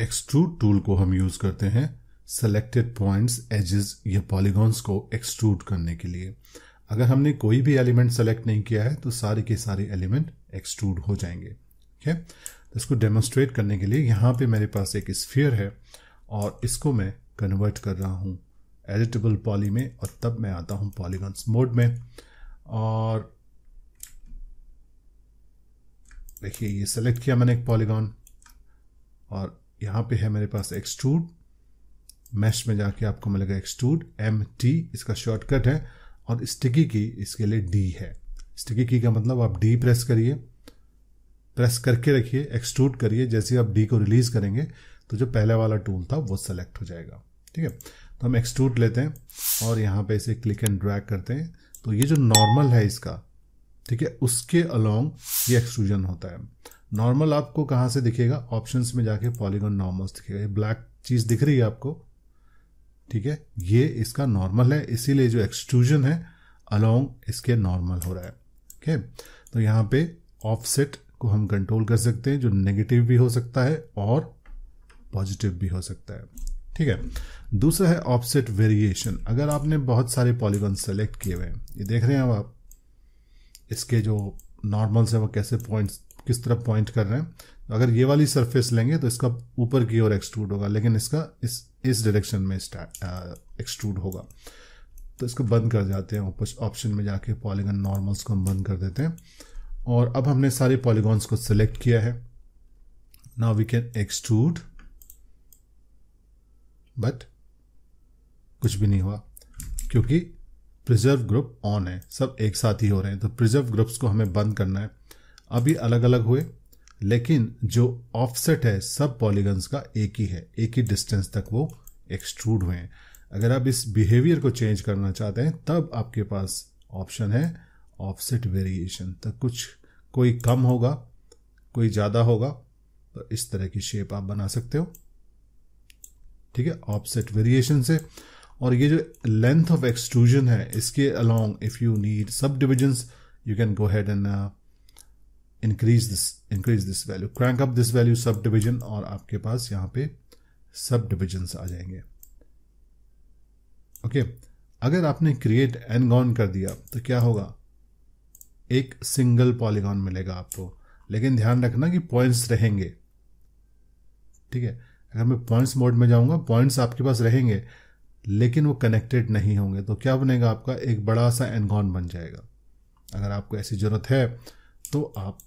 Extrude tool को हम use करते हैं सेलेक्टेड पॉइंट्स एजेस या पॉलीगॉन्स को एक्सट्रूड करने के लिए अगर हमने कोई भी एलिमेंट सेलेक्ट नहीं किया है तो सारे के सारे एलिमेंट एक्सट्रूड हो जाएंगे ठीक है तो इसको डेमोन्स्ट्रेट करने के लिए यहाँ पे मेरे पास एक स्फीयर है और इसको मैं कन्वर्ट कर रहा हूँ एडिटेबल पॉली में और तब मैं आता हूँ पॉलीगॉन्स मोड में और देखिए ये सेलेक्ट किया मैंने एक पॉलीगॉन और यहाँ पे है मेरे पास एक्सट्रूड मैश में जाके आपको मिलेगा एक्सट्रूड एम टी इसका शॉर्टकट है और स्टिकी की इसके लिए डी है स्टिकी की का मतलब आप डी प्रेस करिए प्रेस करके रखिए एक्सट्रूड करिए जैसे आप डी को रिलीज करेंगे तो जो पहले वाला टूल था वो सेलेक्ट हो जाएगा ठीक है तो हम एक्सट्रूड लेते हैं और यहाँ पे इसे क्लिक एंड ड्रैग करते हैं तो ये जो नॉर्मल है इसका ठीक है उसके अलोंग ये एक्सट्रूजन होता है नॉर्मल आपको कहाँ से दिखेगा ऑप्शंस में जाके पॉलीगॉन नॉर्मल्स दिखेगा ये ब्लैक चीज़ दिख रही है आपको ठीक है ये इसका नॉर्मल है इसीलिए जो एक्सट्रूजन है अलोंग इसके नॉर्मल हो रहा है ठीक है तो यहाँ पे ऑफसेट को हम कंट्रोल कर सकते हैं जो नेगेटिव भी हो सकता है और पॉजिटिव भी हो सकता है ठीक है दूसरा है ऑफसेट वेरिएशन अगर आपने बहुत सारे पॉलीगॉन सेलेक्ट किए हुए हैं ये देख रहे हैं अब आप इसके जो नॉर्मल्स है वो कैसे पॉइंट्स किस तरफ पॉइंट कर रहे हैं अगर ये वाली सरफेस लेंगे तो इसका ऊपर की ओर एक्सट्रूड होगा लेकिन इसका इस इस डायरेक्शन में एक्सट्रूड होगा तो इसको बंद कर जाते हैं ऊपर ऑप्शन में जाके पॉलीगन नॉर्मल्स को हम बंद कर देते हैं और अब हमने सारे पॉलीगॉन्स को सिलेक्ट किया है now we can extrude but कुछ भी नहीं हुआ क्योंकि प्रिजर्व ग्रुप ऑन है सब एक साथ ही हो रहे हैं तो प्रिजर्व ग्रुप्स को हमें बंद करना है अभी अलग अलग हुए लेकिन जो ऑफसेट है सब पॉलीगन्स का एक ही है एक ही डिस्टेंस तक वो एक्सट्रूड हुए हैं अगर आप इस बिहेवियर को चेंज करना चाहते हैं तब आपके पास ऑप्शन है ऑफसेट वेरिएशन तो कुछ कोई कम होगा कोई ज़्यादा होगा तो इस तरह की शेप आप बना सकते हो ठीक है ऑफसेट वेरिएशन से और ये जो लेंथ ऑफ एक्सट्रूजन है इसके along if you need sub divisions you can go head and increase this increase this value crank up this value sub division और आपके पास यहाँ पे सब डिविजन्स आ जाएंगे ओके okay, अगर आपने क्रिएट एंड गॉन कर दिया तो क्या होगा एक सिंगल पॉलीगॉन मिलेगा आपको लेकिन ध्यान रखना कि पॉइंट्स रहेंगे ठीक है अगर मैं पॉइंट्स मोड में जाऊंगा पॉइंट्स आपके पास रहेंगे लेकिन वो कनेक्टेड नहीं होंगे तो क्या बनेगा आपका एक बड़ा सा एनगॉन बन जाएगा अगर आपको ऐसी ज़रूरत है तो आप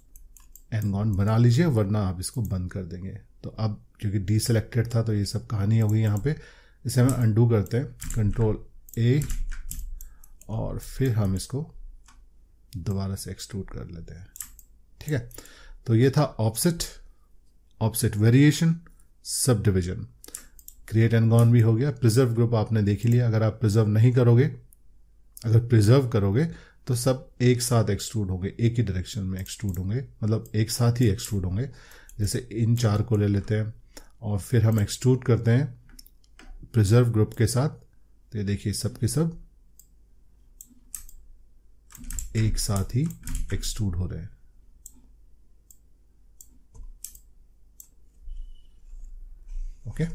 एनगॉन बना लीजिए वरना आप इसको बंद कर देंगे तो अब क्योंकि डी सेलेक्टेड था तो ये सब कहानी हो गई यहाँ पे इसे हम अंडू करते हैं कंट्रोल ए और फिर हम इसको दोबारा से एक्सट्रूट कर लेते हैं ठीक है तो ये था offset offset variation sub division create and gone भी हो गया प्रिजर्व ग्रुप आपने देख ही लिया अगर आप प्रिजर्व नहीं करोगे अगर प्रिजर्व करोगे तो सब एक साथ एक्सट्रूड होंगे एक ही डायरेक्शन में एक्सट्रूड होंगे मतलब एक साथ ही एक्सट्रूड होंगे जैसे इन चार को ले लेते हैं और फिर हम एक्सट्रूड करते हैं प्रिजर्व ग्रुप के साथ तो ये देखिए सब के सब एक साथ ही एक्सट्रूड हो रहे हैं ओके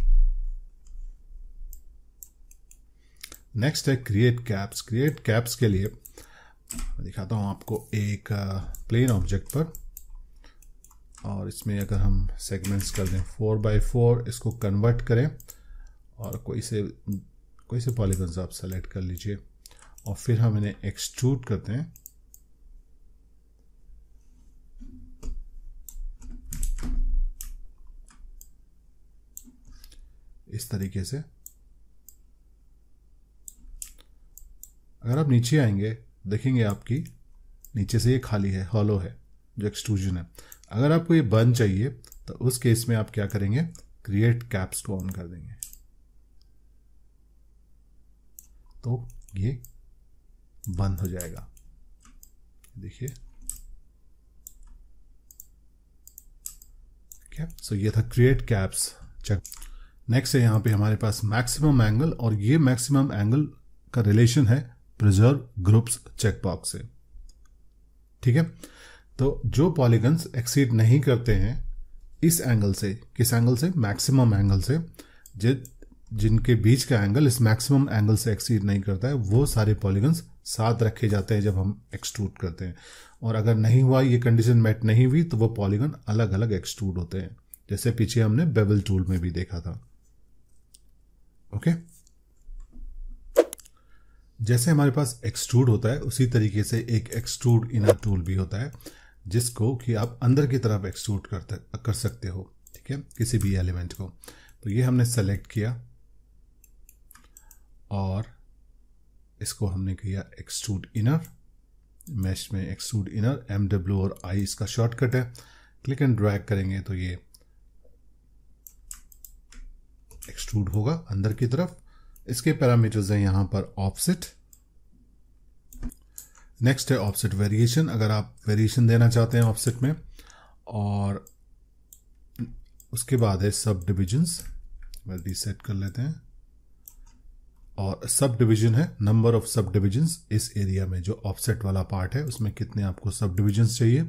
नेक्स्ट है क्रिएट कैप्स क्रिएट कैप्स के लिए दिखाता हूँ आपको एक प्लेन ऑब्जेक्ट पर और इसमें अगर हम सेगमेंट्स कर दें फोर बाई फोर इसको कन्वर्ट करें और कोई से कोई से पॉलीगन्स आप सेलेक्ट कर लीजिए और फिर हम इन्हें एक्सट्रूड करते हैं इस तरीके से अगर आप नीचे आएंगे देखेंगे आपकी नीचे से ये खाली है हॉलो है जो एक्सट्रूजन है अगर आपको ये बर्न चाहिए तो उस केस में आप क्या करेंगे क्रिएट कैप्स को ऑन कर देंगे तो ये बंद हो जाएगा देखिए क्या सो ये था क्रिएट कैप्स चेक नेक्स्ट है यहां पे हमारे पास मैक्सिमम एंगल और ये मैक्सिमम एंगल का रिलेशन है प्रिजर्व ग्रुप्स चेकबॉक्स से ठीक है तो जो पॉलीगन्स एक्सीड नहीं करते हैं इस एंगल से किस एंगल से मैक्सिमम एंगल से जि जिनके बीच का एंगल इस मैक्सिमम एंगल से एक्सीड नहीं करता है वो सारे पॉलीगन्स साथ रखे जाते हैं जब हम एक्सट्रूड करते हैं और अगर नहीं हुआ ये कंडीशन मेट नहीं हुई तो वो पॉलीगन अलग अलग एक्सट्रूड होते हैं जैसे पीछे हमने बेबल टूल में भी देखा था ओके okay? जैसे हमारे पास एक्सट्रूड होता है उसी तरीके से एक एक्सट्रूड इनर टूल भी होता है जिसको कि आप अंदर की तरफ एक्सट्रूड करते कर सकते हो ठीक है किसी भी एलिमेंट को तो ये हमने सेलेक्ट किया और इसको हमने किया एक्सट्रूड इनर मैश में एक्सट्रूड इनर एम डब्ल्यू और आई इसका शॉर्टकट है क्लिक एंड ड्रैग करेंगे तो ये एक्सट्रूड होगा अंदर की तरफ इसके पैरामीटर्स हैं यहाँ पर ऑफसेट नेक्स्ट है ऑफसेट वेरिएशन अगर आप वेरिएशन देना चाहते हैं ऑफसेट में और उसके बाद है सब डिविजन्स रीसेट कर लेते हैं और सब डिवीजन है नंबर ऑफ सब डिविजन इस एरिया में जो ऑफसेट वाला पार्ट है उसमें कितने आपको सब डिविजन चाहिए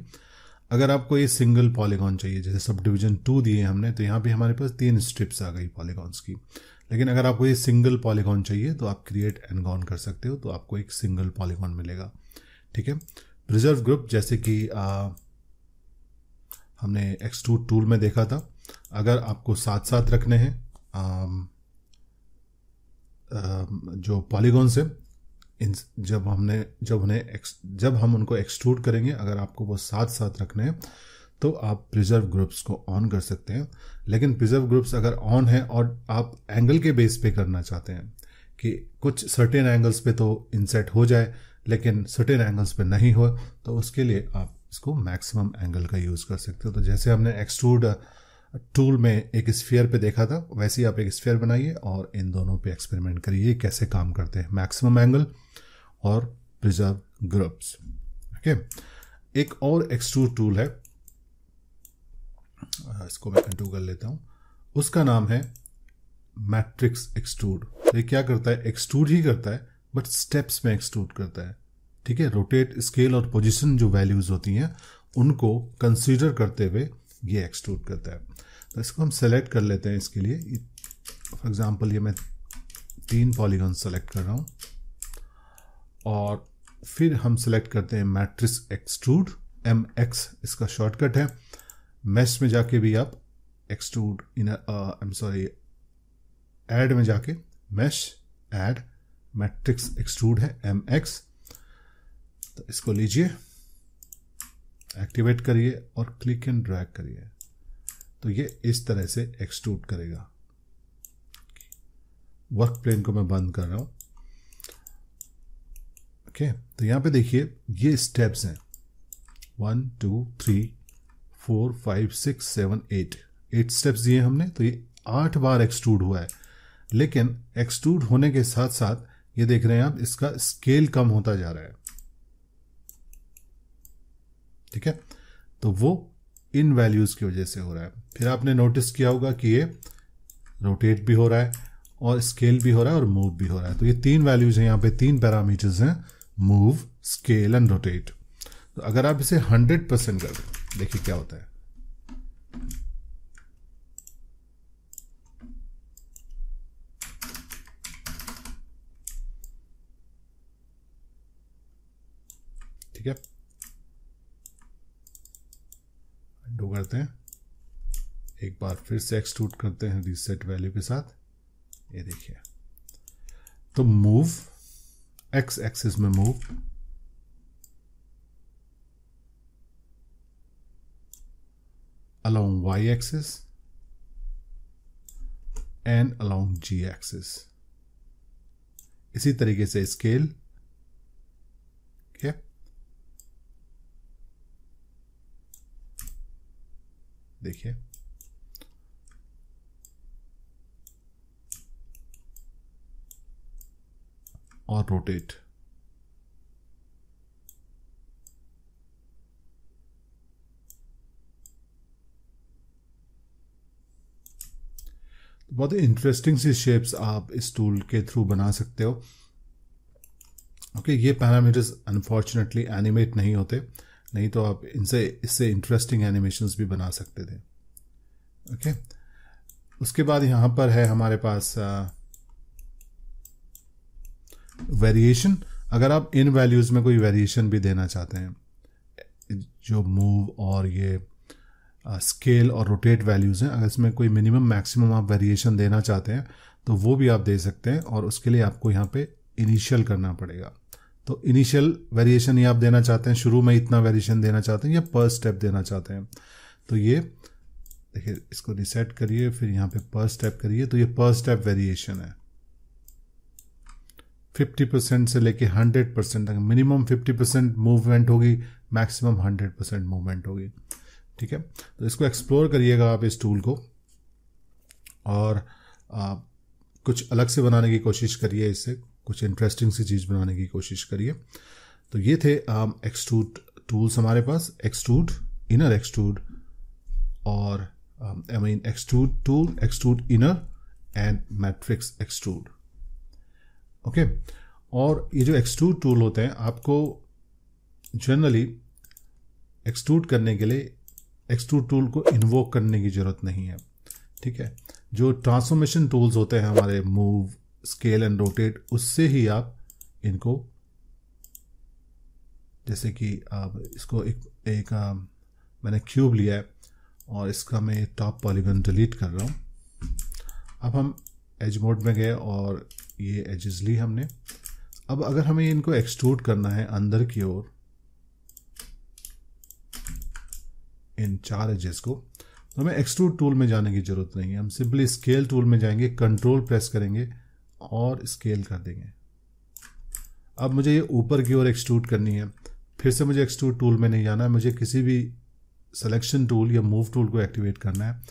अगर आपको ये सिंगल पॉलीगॉन चाहिए जैसे सब डिवीजन टू दिए हमने तो यहाँ पे हमारे पास तीन स्ट्रिप्स आ गई पॉलीगॉन्स की लेकिन अगर आपको ये सिंगल पॉलीगॉन चाहिए तो आप क्रिएट एनगॉन कर सकते हो तो आपको एक सिंगल पॉलीगॉन मिलेगा ठीक है रिजर्व ग्रुप जैसे कि आ, हमने टू टूल में देखा था अगर आपको साथ साथ रखने हैं जो पॉलीगॉन्स है इन जब हमने जब उन्हें जब हम उनको एक्सट्रूड करेंगे अगर आपको वो साथ साथ रखने हैं तो आप प्रिजर्व ग्रुप्स को ऑन कर सकते हैं लेकिन प्रिजर्व ग्रुप्स अगर ऑन है और आप एंगल के बेस पे करना चाहते हैं कि कुछ सर्टेन एंगल्स पे तो इनसेट हो जाए लेकिन सर्टेन एंगल्स पे नहीं हो तो उसके लिए आप इसको मैक्सिमम एंगल का यूज़ कर सकते हो तो जैसे हमने एक्सट्रूड टूल में एक स्फीयर पे देखा था वैसे ही आप एक स्फीयर बनाइए और इन दोनों पे एक्सपेरिमेंट करिए कैसे काम करते हैं मैक्सिमम एंगल और प्रिजर्व ग्रुप्स ओके एक और एक्सट्रूड टूल है इसको मैं कंट्रोल कर लेता हूँ उसका नाम है मैट्रिक्स एक्सट्रूड ये क्या करता है एक्सट्रूड ही करता है बट स्टेप्स में एक्सट्रूड करता है ठीक है रोटेट स्केल और पोजिशन जो वैल्यूज होती हैं उनको कंसिडर करते हुए ये एक्सट्रूड करता है तो इसको हम सेलेक्ट कर लेते हैं इसके लिए फॉर एग्ज़ाम्पल ये मैं तीन पॉलीगन सेलेक्ट कर रहा हूँ और फिर हम सेलेक्ट करते हैं मैट्रिक्स एक्सट्रूड एम एक्स इसका शॉर्टकट है मैश में जाके भी आप extrude in I am sorry edit में जाके मैश एड मैट्रिक्स एक्सट्रूड है एम एक्स तो इसको लीजिए एक्टिवेट करिए और क्लिक एंड ड्रैग करिए तो ये इस तरह से एक्सट्रूड करेगा वर्क प्लेन को मैं बंद कर रहा हूं ओके तो यहां पे देखिए ये स्टेप्स हैं one two three four five six seven eight eight steps दिए हमने तो ये आठ बार एक्सट्रूड हुआ है लेकिन एक्सट्रूड होने के साथ साथ ये देख रहे हैं आप इसका स्केल कम होता जा रहा है ठीक है तो वो इन वैल्यूज की वजह से हो रहा है फिर आपने नोटिस किया होगा कि ये रोटेट भी हो रहा है और स्केल भी हो रहा है और मूव भी हो रहा है तो ये तीन वैल्यूज हैं यहाँ पे तीन पैरामीटर्स हैं मूव स्केल एंड रोटेट तो अगर आप इसे 100 परसेंट कर दें देखिए क्या होता है ठीक है डू करते हैं एक बार फिर से एक्सट्रूट करते हैं रीसेट वैल्यू के साथ ये देखिए तो मूव एक्स एक्सिस में move along Y axis and along Z axis इसी तरीके से स्केल क्या देखिए और रोटेट बहुत ही इंटरेस्टिंग सी शेप्स आप इस टूल के थ्रू बना सकते हो ओके okay, ये पैरामीटर्स अनफॉर्चुनेटली एनिमेट नहीं होते नहीं तो आप इनसे इससे इंटरेस्टिंग एनिमेशन भी बना सकते थे ओके okay? उसके बाद यहाँ पर है हमारे पास वेरिएशन uh, अगर आप इन वैल्यूज़ में कोई वेरिएशन भी देना चाहते हैं जो मूव और ये स्केल uh, और रोटेट वैल्यूज़ हैं अगर इसमें कोई मिनिमम मैक्सिमम आप वेरिएशन देना चाहते हैं तो वो भी आप दे सकते हैं और उसके लिए आपको यहाँ पे इनिशियल करना पड़ेगा तो इनिशियल वेरिएशन ही आप देना चाहते हैं शुरू में इतना वेरिएशन देना चाहते हैं या पर स्टेप देना चाहते हैं तो ये देखिए इसको रिसेट करिए फिर यहाँ पे पर स्टेप करिए तो ये पर स्टेप वेरिएशन है 50 परसेंट से लेके 100 परसेंट तक मिनिमम 50 परसेंट मूवमेंट होगी मैक्सिमम 100 परसेंट मूवमेंट होगी ठीक है तो इसको एक्सप्लोर करिएगा आप इस टूल को और आ, कुछ अलग से बनाने की कोशिश करिए इससे कुछ इंटरेस्टिंग सी चीज़ बनाने की कोशिश करिए तो ये थे एक्सट्रूड um, टूल्स हमारे पास एक्सट्रूड इनर एक्सट्रूड और I mean extrude tool extrude inner and matrix extrude okay और ये जो एक्सट्रूड टूल होते हैं आपको जनरली एक्सट्रूड करने के लिए एक्सट्रूड टूल को इन्वोक करने की ज़रूरत नहीं है ठीक है जो ट्रांसफॉर्मेशन टूल्स होते हैं हमारे मूव स्केल एंड रोटेट उससे ही आप इनको जैसे कि आप इसको एक एक आ, मैंने क्यूब लिया है और इसका मैं टॉप पॉलीगन डिलीट कर रहा हूँ अब हम एज मोड में गए और ये एजेस ली हमने अब अगर हमें इनको एक्सट्रूड करना है अंदर की ओर इन चार एजेस को तो हमें एक्सट्रूड टूल में जाने की ज़रूरत नहीं है हम सिंपली स्केल टूल में जाएंगे कंट्रोल प्रेस करेंगे और स्केल कर देंगे अब मुझे ये ऊपर की ओर एक्सट्रूट करनी है फिर से मुझे एक्सट्रूट टूल में नहीं जाना है मुझे किसी भी सिलेक्शन टूल या मूव टूल को एक्टिवेट करना है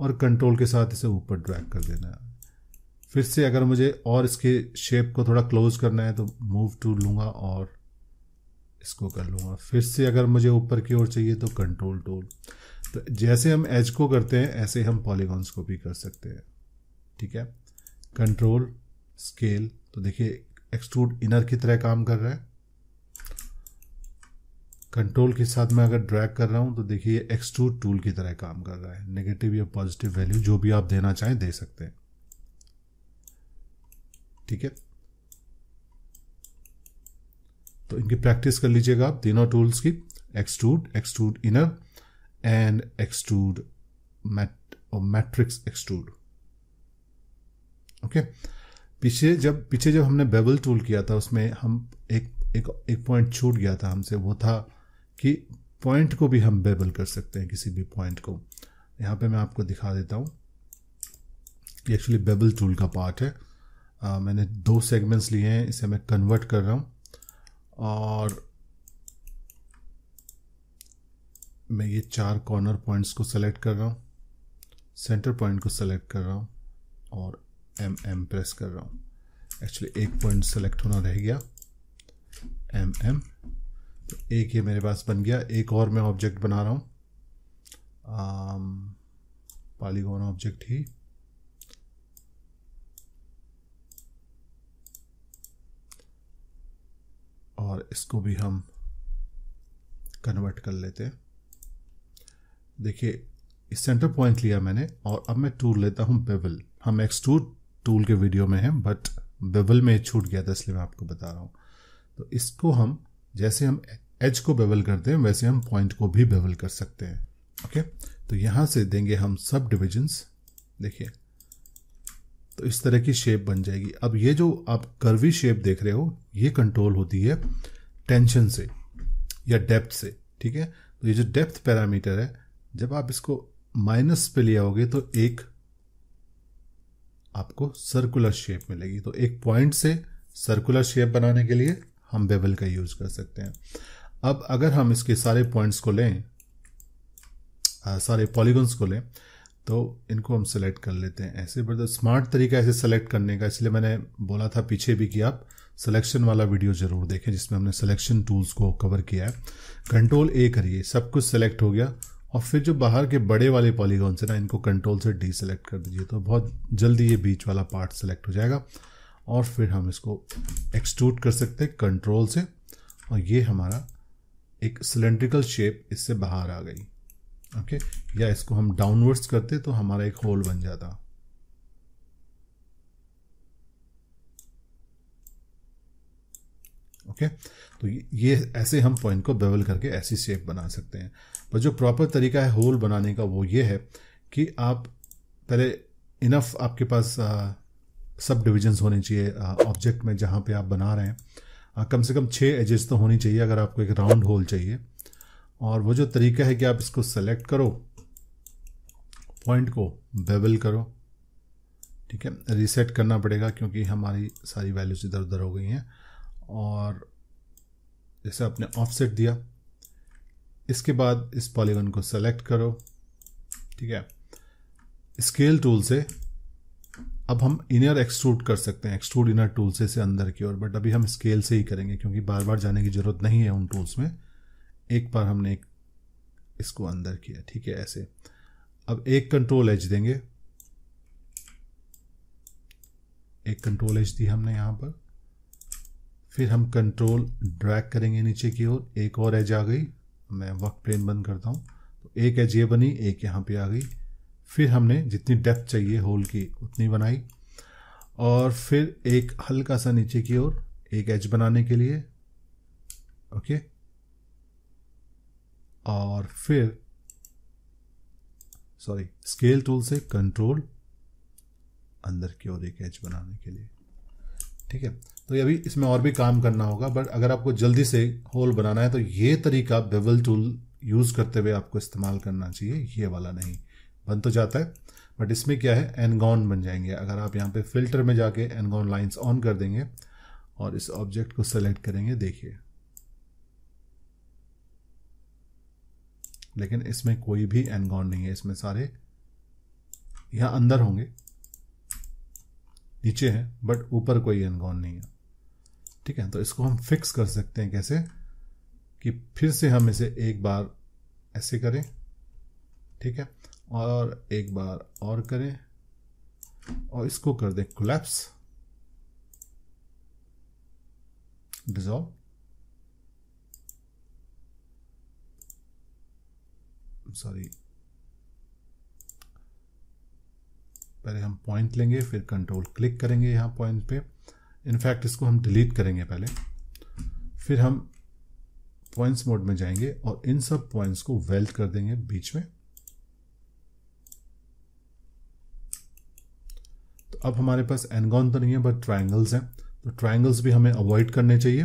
और कंट्रोल के साथ इसे ऊपर ड्रैग कर देना है फिर से अगर मुझे और इसके शेप को थोड़ा क्लोज करना है तो मूव टूल लूँगा और इसको कर लूँगा फिर से अगर मुझे ऊपर की ओर चाहिए तो कंट्रोल टूल तो जैसे हम एज को करते हैं ऐसे हम पॉलीगॉन्स को भी कर सकते हैं ठीक है कंट्रोल स्केल तो देखिए एक्सट्रूड इनर की तरह काम कर रहा है कंट्रोल के साथ मैं अगर ड्रैग कर रहा हूं तो देखिए एक्सट्रूड टूल की तरह काम कर रहा है नेगेटिव या पॉजिटिव वैल्यू जो भी आप देना चाहें दे सकते हैं ठीक है तो इनकी प्रैक्टिस कर लीजिएगा आप तीनों टूल्स की extrude extrude inner and extrude mat और मैट्रिक्स एक्सट्रूड ओके okay? पीछे जब पीछे जब हमने बेबल टूल किया था उसमें हम एक एक एक पॉइंट छूट गया था हमसे वो था कि पॉइंट को भी हम बेबल कर सकते हैं किसी भी पॉइंट को यहाँ पे मैं आपको दिखा देता हूँ ये एक्चुअली बेबल टूल का पार्ट है आ, मैंने दो सेगमेंट्स लिए हैं इसे मैं कन्वर्ट कर रहा हूँ और मैं ये चार कॉर्नर पॉइंट्स को सेलेक्ट कर रहा हूँ सेंटर पॉइंट को सेलेक्ट कर रहा हूँ और एम एम प्रेस कर रहा हूँ एक्चुअली एक पॉइंट सेलेक्ट होना रह गया एम एम तो एक ये मेरे पास बन गया एक और मैं ऑब्जेक्ट बना रहा हूँ पालीगोन um, ऑब्जेक्ट ही और इसको भी हम कन्वर्ट कर लेते हैं देखिए सेंटर पॉइंट लिया मैंने और अब मैं टूल लेता हूँ बेबल हम एक्स टूर टूल के वीडियो में है बट बेवल में छूट गया था इसलिए मैं आपको बता रहा हूँ तो इसको हम जैसे हम एज को बेवल करते हैं वैसे हम पॉइंट को भी बेवल कर सकते हैं ओके तो यहाँ से देंगे हम सब डिविजन्स देखिए तो इस तरह की शेप बन जाएगी अब ये जो आप कर्वी शेप देख रहे हो ये कंट्रोल होती है टेंशन से या डेप्थ से ठीक है तो ये जो डेप्थ पैरामीटर है जब आप इसको माइनस पे ले आओगे तो एक आपको सर्कुलर शेप मिलेगी तो एक पॉइंट से सर्कुलर शेप बनाने के लिए हम बेबल का यूज कर सकते हैं अब अगर हम इसके सारे पॉइंट्स को लें आ, सारे पॉलीगन्स को लें तो इनको हम सेलेक्ट कर लेते हैं ऐसे बट स्मार्ट तरीका ऐसे सेलेक्ट करने का इसलिए मैंने बोला था पीछे भी कि आप सिलेक्शन वाला वीडियो ज़रूर देखें जिसमें हमने सिलेक्शन टूल्स को कवर किया है कंट्रोल ए करिए सब कुछ सेलेक्ट हो गया और फिर जो बाहर के बड़े वाले पॉलीगॉन्स हैं ना इनको कंट्रोल से डी सेलेक्ट कर दीजिए तो बहुत जल्दी ये बीच वाला पार्ट सेलेक्ट हो जाएगा और फिर हम इसको एक्सट्रूट कर सकते हैं कंट्रोल से और ये हमारा एक सिलेंड्रिकल शेप इससे बाहर आ गई ओके या इसको हम डाउनवर्ड्स करते तो हमारा एक होल बन जाता ओके okay? तो ये ऐसे हम पॉइंट को बेवल करके ऐसी शेप बना सकते हैं पर जो प्रॉपर तरीका है होल बनाने का वो ये है कि आप पहले इनफ आपके पास सब डिविजन्स होने चाहिए ऑब्जेक्ट में जहाँ पे आप बना रहे हैं आ, कम से कम छः एजेस तो होनी चाहिए अगर आपको एक राउंड होल चाहिए और वो जो तरीका है कि आप इसको सेलेक्ट करो पॉइंट को बेवल करो ठीक है रीसेट करना पड़ेगा क्योंकि हमारी सारी वैल्यूज इधर उधर हो गई हैं और जैसे आपने ऑफसेट दिया इसके बाद इस पॉलीगन को सेलेक्ट करो ठीक है स्केल टूल से अब हम इनर एक्सट्रूड कर सकते हैं एक्सट्रूड इनर टूल से से अंदर की ओर बट अभी हम स्केल से ही करेंगे क्योंकि बार बार जाने की ज़रूरत नहीं है उन टूल्स में एक बार हमने एक इसको अंदर किया ठीक है ऐसे अब एक कंट्रोल एज देंगे एक कंट्रोल एज दी हमने यहां पर फिर हम कंट्रोल ड्रैग करेंगे नीचे की ओर एक और एज आ गई मैं वक्त प्लेन बंद करता हूँ तो एक एज ये बनी एक यहाँ पे आ गई फिर हमने जितनी डेप्थ चाहिए होल की उतनी बनाई और फिर एक हल्का सा नीचे की ओर एक एज बनाने के लिए ओके और फिर सॉरी स्केल टूल से कंट्रोल अंदर की ओर एक एज बनाने के लिए ठीक है तो अभी इसमें और भी काम करना होगा बट अगर आपको जल्दी से होल बनाना है तो ये तरीका बेवल टूल यूज़ करते हुए आपको इस्तेमाल करना चाहिए ये वाला नहीं बन तो जाता है बट इसमें क्या है एनगॉन बन जाएंगे अगर आप यहाँ पे फिल्टर में जाके एनगॉन लाइंस ऑन कर देंगे और इस ऑब्जेक्ट को सेलेक्ट करेंगे देखिए लेकिन इसमें कोई भी एनगॉन नहीं है इसमें सारे यहाँ अंदर होंगे नीचे है बट ऊपर कोई अनगॉन नहीं है ठीक है तो इसको हम फिक्स कर सकते हैं कैसे कि फिर से हम इसे एक बार ऐसे करें ठीक है और एक बार और करें और इसको कर दें कोलैप्स डिजॉल्व सॉरी पहले हम पॉइंट लेंगे फिर कंट्रोल क्लिक करेंगे यहाँ पॉइंट पे इनफैक्ट इसको हम डिलीट करेंगे पहले फिर हम पॉइंट्स मोड में जाएंगे और इन सब पॉइंट्स को वेल्ट कर देंगे बीच में तो अब हमारे पास एनगॉन तो नहीं है बट ट्राइंगल्स हैं तो ट्राइंगल्स भी हमें अवॉइड करने चाहिए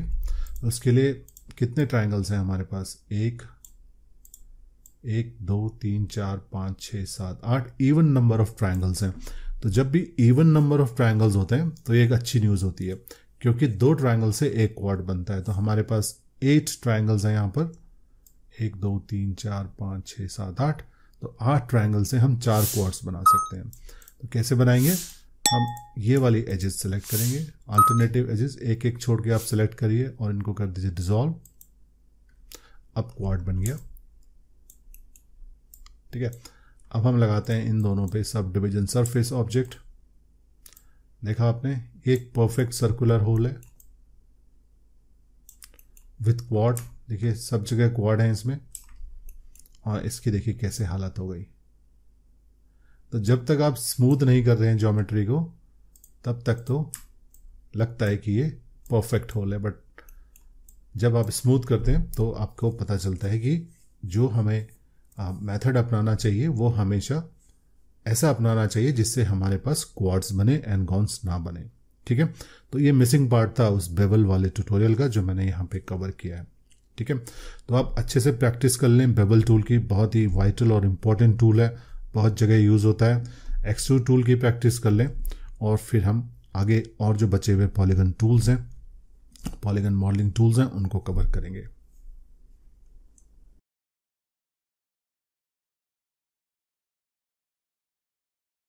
तो उसके लिए कितने ट्राइंगल्स हैं हमारे पास एक एक दो तीन चार पाँच छः सात आठ इवन नंबर ऑफ ट्राइंगल्स हैं तो जब भी इवन नंबर ऑफ ट्राइंगल्स होते हैं तो ये एक अच्छी न्यूज़ होती है क्योंकि दो ट्राइंगल से एक क्वाड बनता है तो हमारे पास एट ट्राइंगल्स हैं यहाँ पर एक दो तीन चार पाँच छः सात आठ तो आठ ट्राइंगल से हम चार क्वाड्स बना सकते हैं तो कैसे बनाएंगे हम ये वाली एजेस सेलेक्ट करेंगे अल्टरनेटिव एजेस एक एक छोड़ के आप सेलेक्ट करिए और इनको कर दीजिए डिजॉल्व अब क्वार बन गया ठीक है अब हम लगाते हैं इन दोनों पे सब डिविजन सरफेस ऑब्जेक्ट देखा आपने एक परफेक्ट सर्कुलर होल है विथ क्वाड देखिए सब जगह क्वाड है इसमें और इसकी देखिए कैसे हालत हो गई तो जब तक आप स्मूथ नहीं कर रहे हैं ज्योमेट्री को तब तक तो लगता है कि ये परफेक्ट होल है बट जब आप स्मूथ करते हैं तो आपको पता चलता है कि जो हमें मेथड अपनाना चाहिए वो हमेशा ऐसा अपनाना चाहिए जिससे हमारे पास क्वाड्स बने एनगॉन्स ना बने ठीक है तो ये मिसिंग पार्ट था उस बेबल वाले ट्यूटोरियल का जो मैंने यहाँ पे कवर किया है ठीक है तो आप अच्छे से प्रैक्टिस कर लें बेबल टूल की बहुत ही वाइटल और इम्पॉर्टेंट टूल है बहुत जगह यूज़ होता है एक्सट्रू टूल की प्रैक्टिस कर लें और फिर हम आगे और जो बचे हुए पॉलीगन टूल्स हैं पॉलीगन मॉडलिंग टूल्स हैं उनको कवर करेंगे